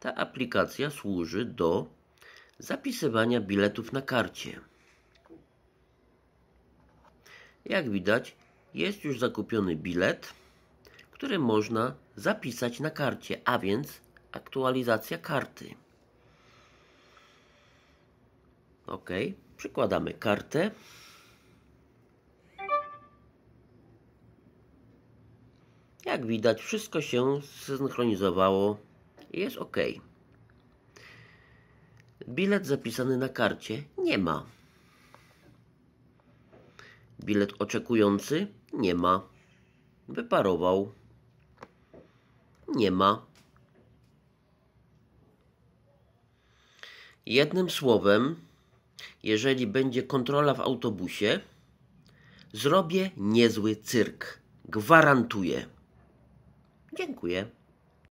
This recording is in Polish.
Ta aplikacja służy do zapisywania biletów na karcie. Jak widać, jest już zakupiony bilet, który można zapisać na karcie, a więc aktualizacja karty. OK, przykładamy kartę. Jak widać, wszystko się zsynchronizowało. Jest ok. Bilet zapisany na karcie nie ma. Bilet oczekujący nie ma. Wyparował. Nie ma. Jednym słowem, jeżeli będzie kontrola w autobusie, zrobię niezły cyrk. Gwarantuję. Dziękuję.